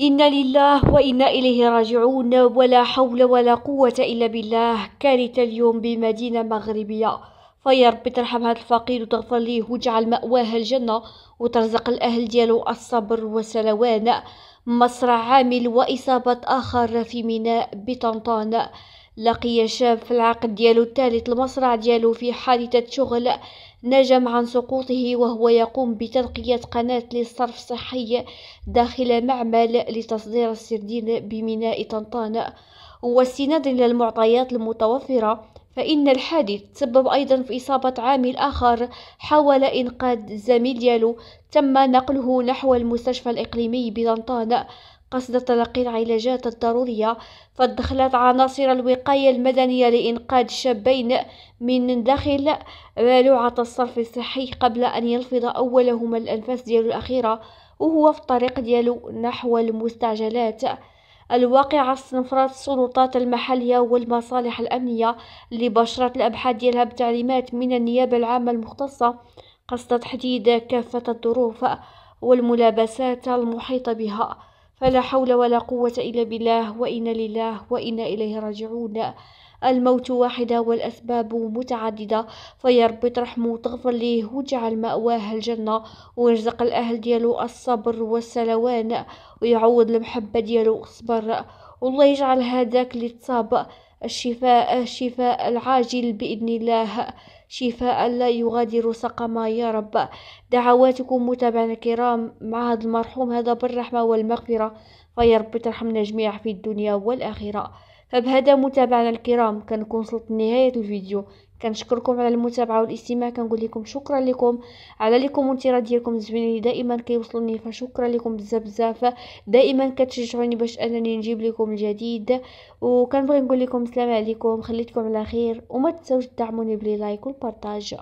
إنا لله وإنا إليه راجعون ولا حول ولا قوة إلا بالله كارثة اليوم بمدينة مغربية فيا ترحم هذا الفقير وتغفر ليه وجعل مأواه الجنة وترزق الأهل ديالو الصبر وسلوان مصرع عامل وإصابة آخر في ميناء بطنطان لقي شاب في العقد ديالو الثالث المصرع ديالو في حادثة شغل نجم عن سقوطه وهو يقوم بتنقية قناة للصرف الصحي داخل معمل لتصدير السردين بميناء طنطان واستنادا للمعطيات المتوفرة فإن الحادث تسبب أيضا في إصابة عامل آخر حاول إنقاذ زميل ديالو تم نقله نحو المستشفى الإقليمي بطنطان قصد تلقي العلاجات الضرورية فادخلت عناصر الوقاية المدنية لإنقاذ الشابين من داخل لعة الصرف الصحي قبل أن يلفظ أولهما الأنفاس ديالو الأخيرة وهو في الطريق ديالو نحو المستعجلات الواقعة استنفرت السلطات المحلية والمصالح الأمنية اللي الأبحاث ديالها بتعليمات من النيابة العامة المختصة قصد تحديد كافة الظروف والملابسات المحيطة بها فلا حول ولا قوة إلا بالله وإنا لله وإنا إليه راجعون الموت واحدة والأسباب متعددة فيربط رحمه تغفر وتغفر ليه وجعل مأواه الجنة ويرزق الأهل ديالو الصبر والسلوان ويعوض المحبة ديالو الصبر والله يجعل هذاك اللي تصاب الشفاء الشفاء العاجل بإذن الله شفاء لا يغادر سقما يا رب دعواتكم متابعنا الكرام مع هذا المرحوم هذا بالرحمة والمغفرة فيا رب ترحمنا جميعا في الدنيا والآخرة فبهذا متابعنا الكرام كنكون وصلت لنهاية الفيديو كنشكركم على المتابعه والاستماع كنقول لكم شكرا لكم على لي كومونتيرات ديالكم الزوينين اللي دائما كيوصلوني فشكرا لكم بزاف بزاف دائما كتشجعوني باش انني نجيب لكم الجديد وكنبغي نقول لكم السلام عليكم خليتكم على خير وما تنساوش تدعموني بلي لايك والبارطاج